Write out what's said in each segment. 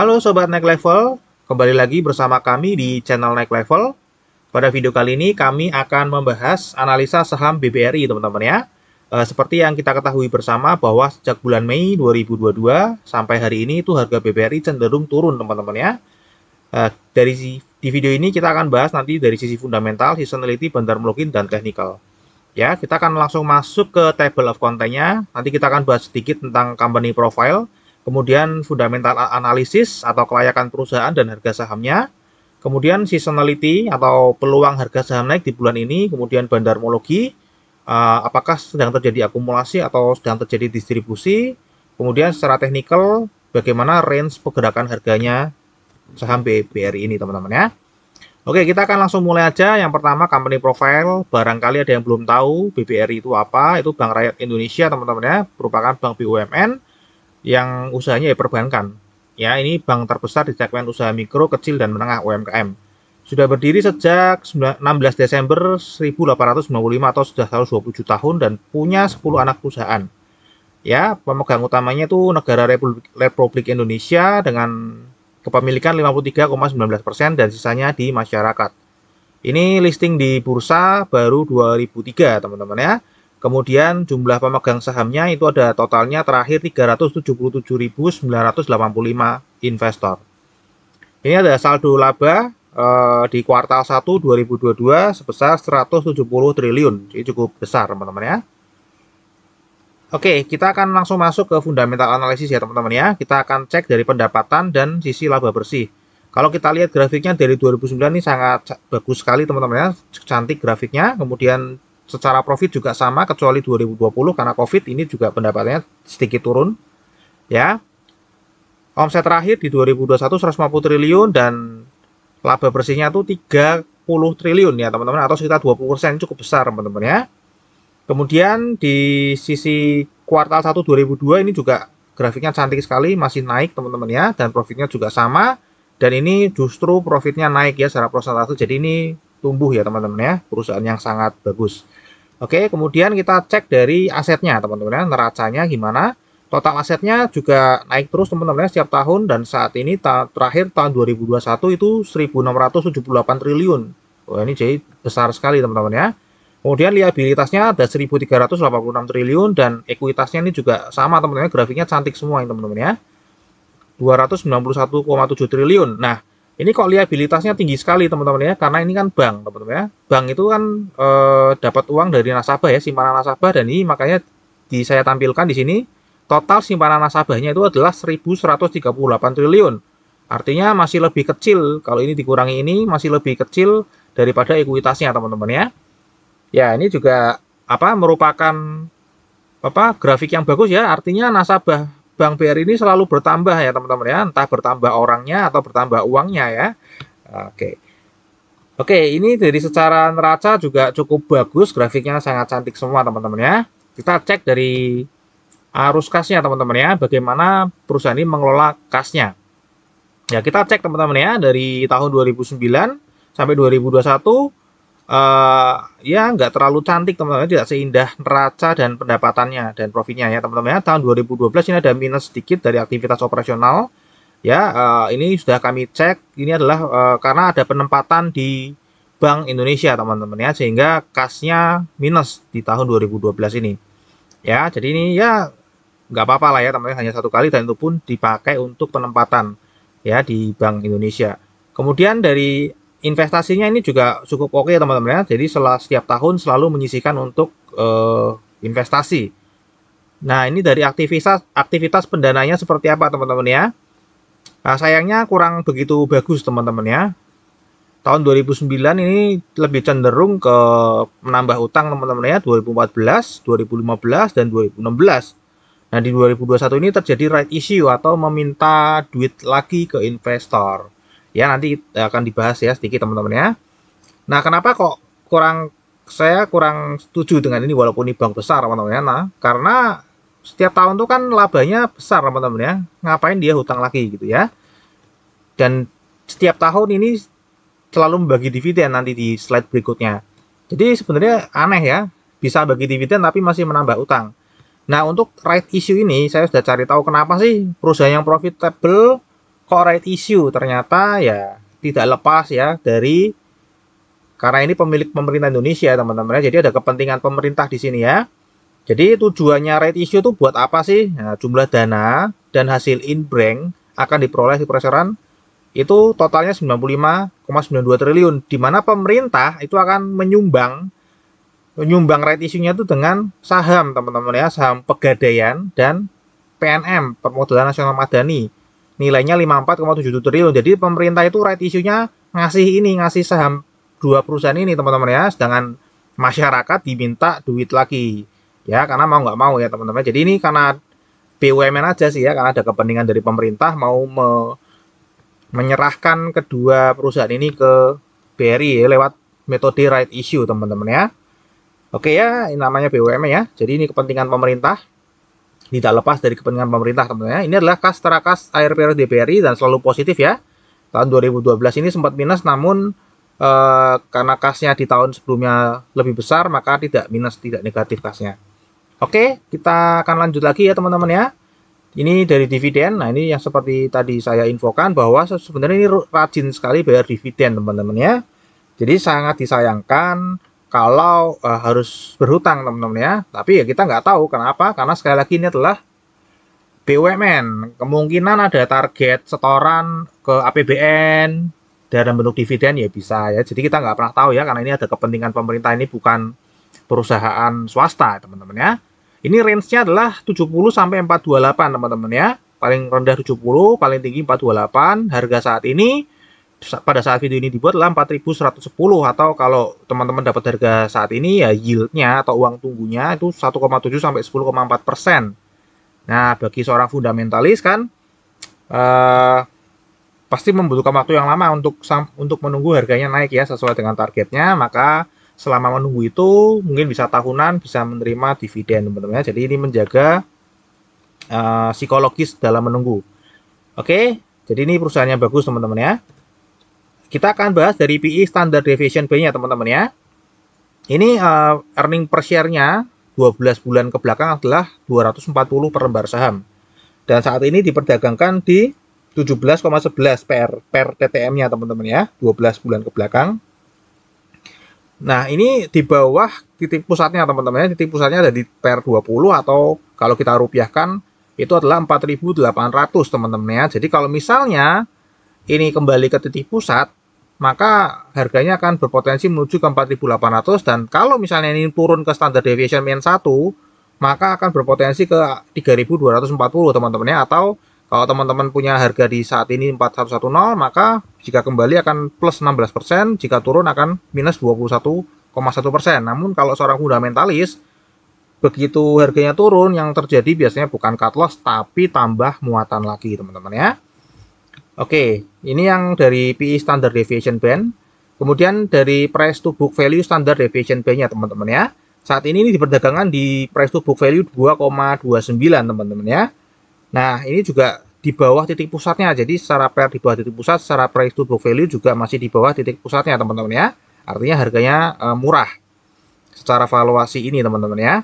Halo Sobat Naik Level, kembali lagi bersama kami di channel Naik Level. Pada video kali ini kami akan membahas analisa saham BBRI teman-teman ya. E, seperti yang kita ketahui bersama bahwa sejak bulan Mei 2022 sampai hari ini itu harga BBRI cenderung turun teman-teman ya. E, dari di video ini kita akan bahas nanti dari sisi fundamental, seasonality, bandar melukin, dan technical. Ya, kita akan langsung masuk ke table of contentnya. Nanti kita akan bahas sedikit tentang company profile, kemudian fundamental analisis atau kelayakan perusahaan dan harga sahamnya, kemudian seasonality atau peluang harga saham naik di bulan ini, kemudian bandarmologi, eh, apakah sedang terjadi akumulasi atau sedang terjadi distribusi, kemudian secara teknikal bagaimana range pergerakan harganya saham BBRI ini teman-teman ya. Oke, kita akan langsung mulai aja. Yang pertama, company profile. Barangkali ada yang belum tahu BBRI itu apa. Itu Bank Rakyat Indonesia, teman-teman ya. Merupakan bank BUMN yang usahanya ya perbankan. Ya, ini bank terbesar di segmen usaha mikro, kecil, dan menengah UMKM. Sudah berdiri sejak 16 Desember 1895 atau sudah 127 tahun dan punya 10 anak perusahaan. Ya, pemegang utamanya itu negara Republik, Republik Indonesia dengan kepemilikan 53,19% dan sisanya di masyarakat. Ini listing di bursa baru 2003 teman-teman ya. Kemudian jumlah pemegang sahamnya itu ada totalnya terakhir 377.985 investor. Ini ada saldo laba eh, di kuartal 1 2022 sebesar 170 triliun. Jadi cukup besar teman-teman ya. Oke, kita akan langsung masuk ke fundamental analisis ya teman-teman ya. Kita akan cek dari pendapatan dan sisi laba bersih. Kalau kita lihat grafiknya dari 2009 ini sangat bagus sekali teman-teman ya, cantik grafiknya. Kemudian secara profit juga sama kecuali 2020 karena Covid ini juga pendapatannya sedikit turun. Ya. Omset terakhir di 2021 150 triliun dan laba bersihnya itu 30 triliun ya teman-teman atau sekitar 20% cukup besar teman-teman ya. Kemudian di sisi kuartal 1 2002 ini juga grafiknya cantik sekali masih naik teman-teman ya dan profitnya juga sama dan ini justru profitnya naik ya secara persentase jadi ini tumbuh ya teman-teman ya perusahaan yang sangat bagus Oke, kemudian kita cek dari asetnya, teman-teman ya. neracanya gimana. Total asetnya juga naik terus, teman-teman ya, setiap tahun dan saat ini ta terakhir tahun 2021 itu 1.678 triliun. Wah, ini jadi besar sekali, teman-teman ya. Kemudian liabilitasnya ada 1.386 triliun dan ekuitasnya ini juga sama, teman-teman ya. grafiknya cantik semua teman-teman ya. 291,7 triliun. Nah, ini kok liabilitasnya tinggi sekali teman-teman ya, karena ini kan bank teman-teman ya. Bank itu kan e, dapat uang dari nasabah ya, simpanan nasabah dan ini makanya di saya tampilkan di sini total simpanan nasabahnya itu adalah 1.138 triliun. Artinya masih lebih kecil kalau ini dikurangi ini masih lebih kecil daripada ekuitasnya teman-teman ya. Ya ini juga apa merupakan apa grafik yang bagus ya. Artinya nasabah Bank BRI ini selalu bertambah ya teman-teman ya, entah bertambah orangnya atau bertambah uangnya ya. Oke. Oke, ini dari secara neraca juga cukup bagus, grafiknya sangat cantik semua teman-teman ya. Kita cek dari arus kasnya teman-teman ya, bagaimana perusahaan ini mengelola kasnya. Ya, kita cek teman-teman ya dari tahun 2009 sampai 2021 uh, ya nggak terlalu cantik teman-teman tidak seindah neraca dan pendapatannya dan profitnya ya teman-teman ya tahun 2012 ini ada minus sedikit dari aktivitas operasional ya uh, ini sudah kami cek ini adalah uh, karena ada penempatan di Bank Indonesia teman-teman ya sehingga kasnya minus di tahun 2012 ini ya jadi ini ya nggak apa-apa lah ya teman-teman hanya satu kali dan itu pun dipakai untuk penempatan ya di Bank Indonesia kemudian dari investasinya ini juga cukup oke okay, teman-teman ya. Jadi setelah setiap tahun selalu menyisihkan untuk uh, investasi. Nah, ini dari aktivitas aktivitas pendananya seperti apa teman-teman ya? Nah, sayangnya kurang begitu bagus teman-teman ya. Tahun 2009 ini lebih cenderung ke menambah utang teman-teman ya 2014, 2015 dan 2016. Nah, di 2021 ini terjadi right issue atau meminta duit lagi ke investor. Ya, nanti eh, akan dibahas ya sedikit teman-teman ya. Nah, kenapa kok kurang saya kurang setuju dengan ini walaupun ini bank besar teman-teman ya. Nah, karena setiap tahun tuh kan labanya besar teman-teman ya. Ngapain dia hutang lagi gitu ya. Dan setiap tahun ini selalu membagi dividen nanti di slide berikutnya. Jadi sebenarnya aneh ya, bisa bagi dividen tapi masih menambah utang. Nah, untuk right issue ini saya sudah cari tahu kenapa sih perusahaan yang profitable core right issue ternyata ya tidak lepas ya dari karena ini pemilik pemerintah Indonesia teman-teman ya jadi ada kepentingan pemerintah di sini ya jadi tujuannya right issue itu buat apa sih nah, jumlah dana dan hasil in bank akan diperoleh di perseroan itu totalnya 95,92 triliun di mana pemerintah itu akan menyumbang menyumbang right issue-nya itu dengan saham teman-teman ya saham pegadaian dan PNM permodalan nasional madani nilainya 54,77 triliun. Jadi pemerintah itu right isunya ngasih ini, ngasih saham dua perusahaan ini teman-teman ya, sedangkan masyarakat diminta duit lagi. Ya, karena mau nggak mau ya teman-teman. Jadi ini karena BUMN aja sih ya, karena ada kepentingan dari pemerintah mau me menyerahkan kedua perusahaan ini ke BRI ya, lewat metode right issue teman-teman ya. Oke ya, ini namanya BUMN ya. Jadi ini kepentingan pemerintah tidak lepas dari kepentingan pemerintah tentunya Ini adalah kas terakas air periode DPRI dan selalu positif ya. Tahun 2012 ini sempat minus namun e, karena kasnya di tahun sebelumnya lebih besar maka tidak minus tidak negatif kasnya. Oke, kita akan lanjut lagi ya teman-teman ya. Ini dari dividen. Nah, ini yang seperti tadi saya infokan bahwa sebenarnya ini rajin sekali bayar dividen teman-teman ya. Jadi sangat disayangkan kalau uh, harus berhutang teman-teman ya. Tapi ya kita nggak tahu kenapa karena sekali lagi ini adalah BUMN. Kemungkinan ada target setoran ke APBN dalam bentuk dividen ya bisa ya. Jadi kita nggak pernah tahu ya karena ini ada kepentingan pemerintah ini bukan perusahaan swasta teman-teman ya. Ini range-nya adalah 70 sampai 428 teman-teman ya. Paling rendah 70, paling tinggi 428. Harga saat ini pada saat video ini dibuat adalah 4110 atau kalau teman-teman dapat harga saat ini ya yieldnya atau uang tunggunya itu 1,7 sampai 10,4 persen. Nah bagi seorang fundamentalis kan uh, pasti membutuhkan waktu yang lama untuk untuk menunggu harganya naik ya sesuai dengan targetnya maka selama menunggu itu mungkin bisa tahunan bisa menerima dividen teman-teman ya. jadi ini menjaga uh, psikologis dalam menunggu oke jadi ini perusahaannya bagus teman-teman ya kita akan bahas dari PE standard deviation B-nya teman-teman ya. Ini uh, earning per share-nya 12 bulan ke belakang adalah 240 per lembar saham. Dan saat ini diperdagangkan di 17,11 per per TTM-nya teman-teman ya, 12 bulan ke belakang. Nah, ini di bawah titik pusatnya teman-teman ya. Titik pusatnya ada di per 20 atau kalau kita rupiahkan itu adalah 4.800 teman-teman ya. Jadi kalau misalnya ini kembali ke titik pusat, maka harganya akan berpotensi menuju ke 4800 dan kalau misalnya ini turun ke standar deviation min 1 maka akan berpotensi ke 3240 teman-teman ya atau kalau teman-teman punya harga di saat ini 4110 maka jika kembali akan plus 16% jika turun akan minus 21,1% namun kalau seorang fundamentalis begitu harganya turun yang terjadi biasanya bukan cut loss tapi tambah muatan lagi teman-teman ya Oke, ini yang dari PI e Standard Deviation Band. Kemudian dari price to book value standard deviation band-nya teman-teman ya. Saat ini ini diperdagangkan di price to book value 2,29 teman-teman ya. Nah, ini juga di bawah titik pusatnya. Jadi secara per di bawah titik pusat, secara price to book value juga masih di bawah titik pusatnya teman-teman ya. Artinya harganya eh, murah secara valuasi ini teman-teman ya.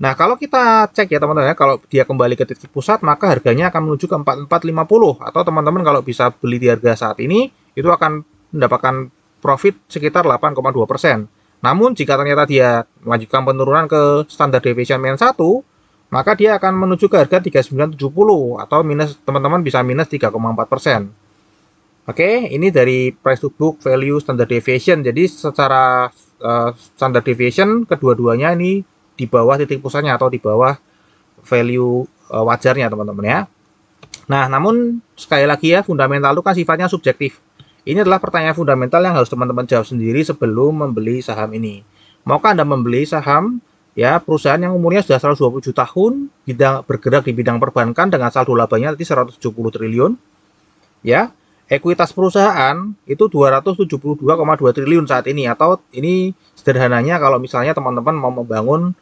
Nah, kalau kita cek ya teman-teman ya, kalau dia kembali ke titik pusat, maka harganya akan menuju ke 4450 atau teman-teman kalau bisa beli di harga saat ini, itu akan mendapatkan profit sekitar 8,2%. Namun jika ternyata dia melanjutkan penurunan ke standar deviation main 1, maka dia akan menuju ke harga 3970 atau minus teman-teman bisa minus 3,4%. Oke, ini dari price to book value standard deviation. Jadi secara uh, eh, standard deviation kedua-duanya ini di bawah titik pusatnya atau di bawah value eh, wajarnya teman-teman ya. Nah, namun sekali lagi ya, fundamental itu kan sifatnya subjektif. Ini adalah pertanyaan fundamental yang harus teman-teman jawab sendiri sebelum membeli saham ini. Maukah Anda membeli saham ya perusahaan yang umurnya sudah 127 tahun, bidang bergerak di bidang perbankan dengan saldo labanya tadi 170 triliun. Ya, ekuitas perusahaan itu 272,2 triliun saat ini atau ini sederhananya kalau misalnya teman-teman mau membangun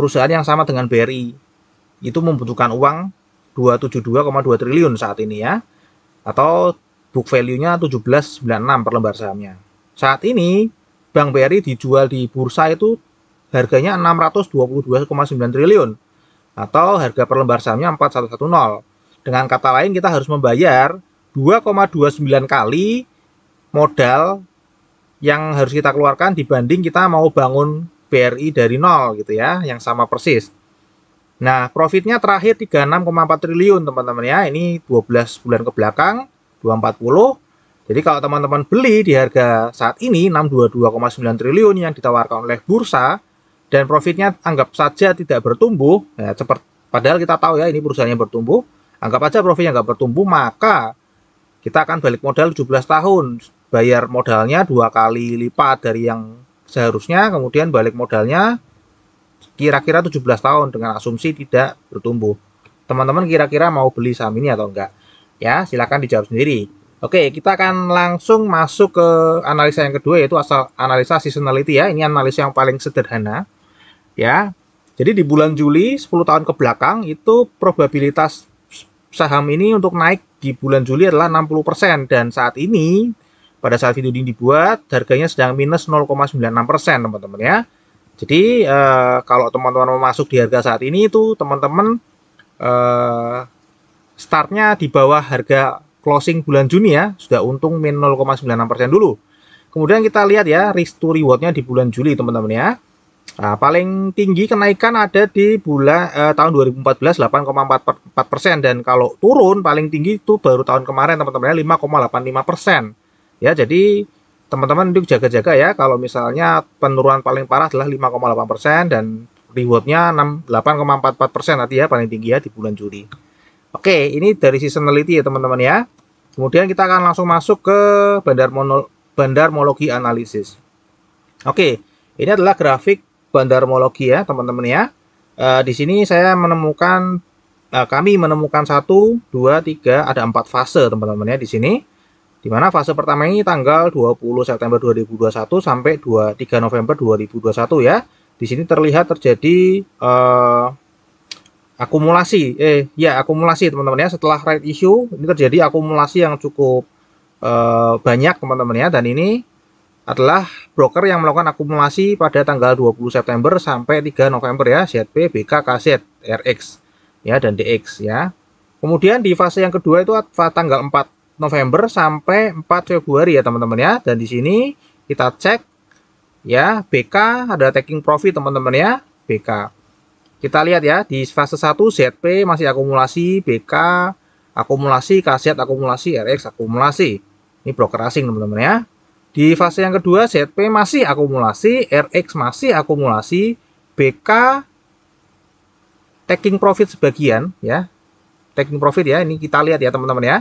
perusahaan yang sama dengan BRI itu membutuhkan uang 272,2 triliun saat ini ya atau book value-nya 1796 per lembar sahamnya. Saat ini Bank BRI dijual di bursa itu harganya 622,9 triliun atau harga per lembar sahamnya 4110. Dengan kata lain kita harus membayar 2,29 kali modal yang harus kita keluarkan dibanding kita mau bangun BRI dari nol gitu ya, yang sama persis. Nah, profitnya terakhir 36,4 triliun teman-teman ya. Ini 12 bulan ke belakang 240. Jadi kalau teman-teman beli di harga saat ini 622,9 triliun yang ditawarkan oleh bursa dan profitnya anggap saja tidak bertumbuh, ya, cepat, padahal kita tahu ya ini perusahaannya bertumbuh, anggap aja profitnya nggak bertumbuh, maka kita akan balik modal 17 tahun, bayar modalnya dua kali lipat dari yang seharusnya kemudian balik modalnya kira-kira 17 tahun dengan asumsi tidak bertumbuh. Teman-teman kira-kira mau beli saham ini atau enggak? Ya, silakan dijawab sendiri. Oke, kita akan langsung masuk ke analisa yang kedua yaitu asal analisa seasonality ya. Ini analisa yang paling sederhana. Ya. Jadi di bulan Juli 10 tahun ke belakang itu probabilitas saham ini untuk naik di bulan Juli adalah 60% dan saat ini pada saat video ini dibuat harganya sedang minus 0,96 persen teman-teman ya. Jadi e, kalau teman-teman mau masuk di harga saat ini itu teman-teman e, startnya di bawah harga closing bulan Juni ya sudah untung minus 0,96 persen dulu. Kemudian kita lihat ya risk to rewardnya di bulan Juli teman-teman ya. Nah, paling tinggi kenaikan ada di bulan eh, tahun 2014 8,4 persen dan kalau turun paling tinggi itu baru tahun kemarin teman-teman ya 5,85 persen. Ya, jadi teman-teman untuk jaga-jaga ya kalau misalnya penurunan paling parah adalah 5,8% dan rewardnya 8,44% nanti ya paling tinggi ya di bulan Juli. Oke, ini dari seasonality ya teman-teman ya. Kemudian kita akan langsung masuk ke bandar mono, bandarmologi analisis. Oke, ini adalah grafik bandarmologi ya teman-teman ya. E, di sini saya menemukan e, kami menemukan satu, dua, tiga, ada empat fase teman-teman ya di sini di mana fase pertama ini tanggal 20 September 2021 sampai 23 November 2021 ya. Di sini terlihat terjadi uh, akumulasi eh ya akumulasi teman-teman ya setelah right issue ini terjadi akumulasi yang cukup uh, banyak teman-teman ya dan ini adalah broker yang melakukan akumulasi pada tanggal 20 September sampai 3 November ya ZP, BK, KZ, RX ya dan DX ya. Kemudian di fase yang kedua itu tanggal 4 November sampai 4 Februari ya teman-teman ya. Dan di sini kita cek ya BK ada taking profit teman-teman ya BK. Kita lihat ya di fase 1 ZP masih akumulasi BK akumulasi KZ akumulasi RX akumulasi. Ini broker asing teman-teman ya. Di fase yang kedua ZP masih akumulasi, RX masih akumulasi, BK taking profit sebagian ya. Taking profit ya, ini kita lihat ya teman-teman ya.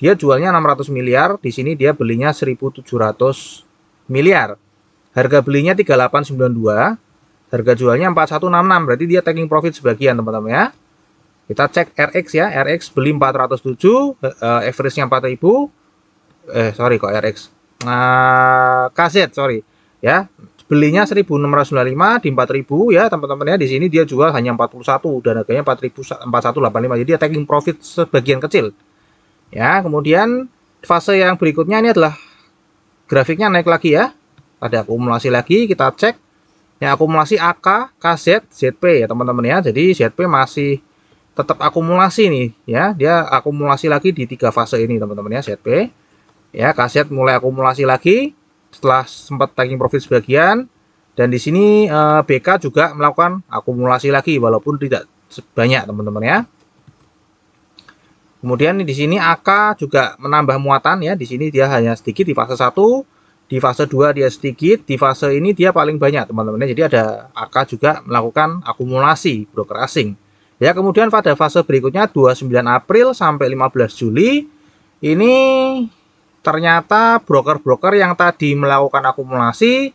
Dia jualnya 600 miliar, di sini dia belinya 1700 miliar. Harga belinya 3892, harga jualnya 4166, berarti dia taking profit sebagian teman-teman ya. Kita cek RX ya, RX beli 407, eh, average-nya 4000. Eh, sorry kok RX. Nah, kaset sorry. Ya, belinya 1695 di 4000 ya teman-teman ya di sini dia jual hanya 41 dan harganya 4000 4185 jadi dia taking profit sebagian kecil Ya, kemudian fase yang berikutnya ini adalah grafiknya naik lagi ya. Ada akumulasi lagi, kita cek. Ya, akumulasi AK, KZ, ZP ya teman-teman ya. Jadi ZP masih tetap akumulasi nih ya. Dia akumulasi lagi di tiga fase ini teman-teman ya ZP. Ya, KZ mulai akumulasi lagi setelah sempat taking profit sebagian dan di sini eh, BK juga melakukan akumulasi lagi walaupun tidak sebanyak teman-teman ya. Kemudian di sini AK juga menambah muatan ya. Di sini dia hanya sedikit di fase 1, di fase 2 dia sedikit, di fase ini dia paling banyak teman-teman. Jadi ada AK juga melakukan akumulasi broker asing. Ya, kemudian pada fase berikutnya 29 April sampai 15 Juli ini ternyata broker-broker yang tadi melakukan akumulasi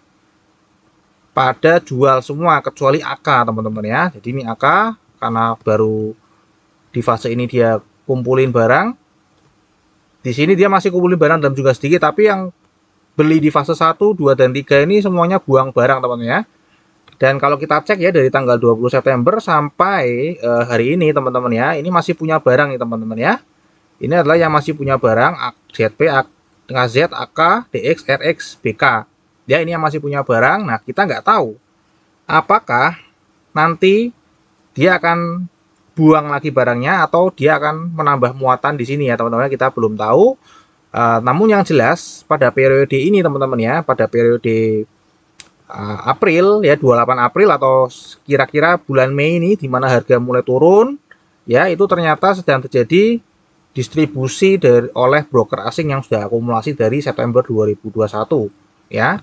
pada jual semua kecuali AK teman-teman ya. Jadi ini AK karena baru di fase ini dia kumpulin barang. Di sini dia masih kumpulin barang dan juga sedikit, tapi yang beli di fase 1, 2, dan 3 ini semuanya buang barang teman-teman ya. Dan kalau kita cek ya dari tanggal 20 September sampai uh, hari ini teman-teman ya, ini masih punya barang nih teman-teman ya. Ini adalah yang masih punya barang ZP, AZ, AK, DX, RX, BK. Ya ini yang masih punya barang. Nah kita nggak tahu apakah nanti dia akan buang lagi barangnya atau dia akan menambah muatan di sini ya teman-teman kita belum tahu uh, namun yang jelas pada periode ini teman-teman ya pada periode uh, April ya 28 April atau kira-kira bulan Mei ini di mana harga mulai turun ya itu ternyata sedang terjadi distribusi dari oleh broker asing yang sudah akumulasi dari September 2021 ya.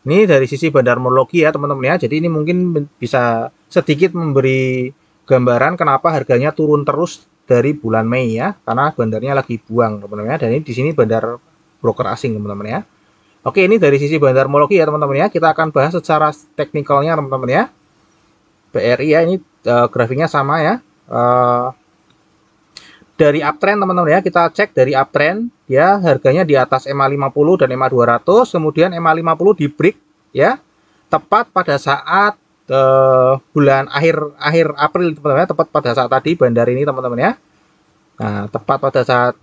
Ini dari sisi bandar ya teman-teman ya. Jadi ini mungkin bisa sedikit memberi gambaran kenapa harganya turun terus dari bulan Mei ya, karena bandarnya lagi buang teman-teman ya. Dan ini di sini bandar broker asing teman-teman ya. Oke, ini dari sisi bandar mologi ya teman-teman ya. Kita akan bahas secara teknikalnya teman-teman ya. BRI ya ini uh, grafiknya sama ya. Uh, dari uptrend teman-teman ya, kita cek dari uptrend ya, harganya di atas ma 50 dan ma 200, kemudian ma 50 di break ya. Tepat pada saat ke eh, bulan akhir akhir April teman-teman eh, ya, tepat pada saat tadi bandar ini teman-teman ya. Nah, tepat pada saat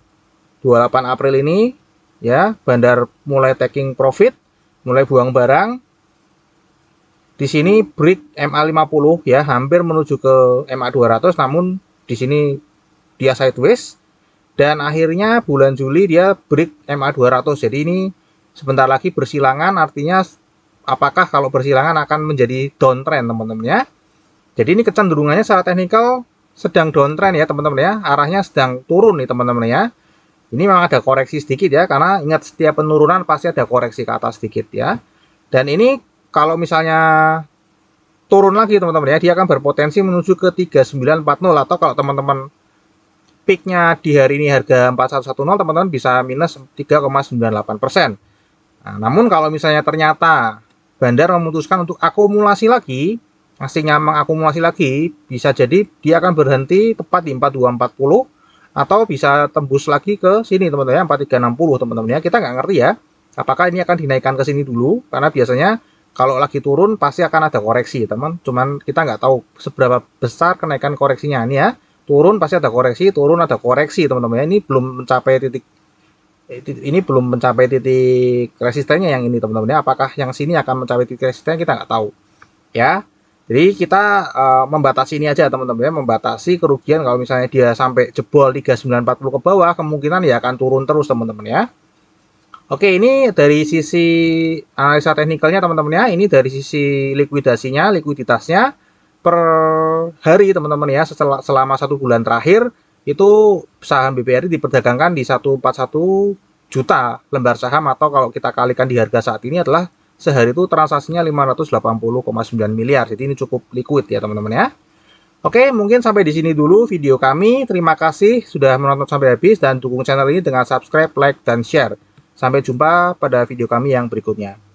28 April ini ya, bandar mulai taking profit, mulai buang barang. Di sini break MA50 ya, hampir menuju ke MA200 namun di sini dia sideways dan akhirnya bulan Juli dia break MA200. Jadi ini sebentar lagi bersilangan artinya apakah kalau persilangan akan menjadi downtrend teman-teman ya. Jadi ini kecenderungannya secara teknikal sedang downtrend ya teman-teman ya. Arahnya sedang turun nih teman-teman ya. Ini memang ada koreksi sedikit ya karena ingat setiap penurunan pasti ada koreksi ke atas sedikit ya. Dan ini kalau misalnya turun lagi teman-teman ya, dia akan berpotensi menuju ke 3940 atau kalau teman-teman peaknya di hari ini harga 4110 teman-teman bisa minus 3,98 persen. Nah, namun kalau misalnya ternyata bandar memutuskan untuk akumulasi lagi, aslinya mengakumulasi lagi, bisa jadi dia akan berhenti tepat di 4240 atau bisa tembus lagi ke sini teman-teman ya 4360 teman-teman ya. Kita nggak ngerti ya apakah ini akan dinaikkan ke sini dulu karena biasanya kalau lagi turun pasti akan ada koreksi teman cuman kita nggak tahu seberapa besar kenaikan koreksinya ini ya turun pasti ada koreksi turun ada koreksi teman-teman ya ini belum mencapai titik Eh, ini belum mencapai titik resistennya yang ini teman-teman ya apakah yang sini akan mencapai titik resistennya kita nggak tahu ya jadi kita uh, membatasi ini aja teman-teman ya membatasi kerugian kalau misalnya dia sampai jebol 3940 ke bawah kemungkinan ya akan turun terus teman-teman ya Oke ini dari sisi analisa teknikalnya teman-teman ya ini dari sisi likuidasinya likuiditasnya per hari teman-teman ya selama satu bulan terakhir itu saham BBRI diperdagangkan di 141 juta lembar saham atau kalau kita kalikan di harga saat ini adalah sehari itu transaksinya 580,9 miliar. Jadi ini cukup liquid ya teman-teman ya. Oke, mungkin sampai di sini dulu video kami. Terima kasih sudah menonton sampai habis dan dukung channel ini dengan subscribe, like, dan share. Sampai jumpa pada video kami yang berikutnya.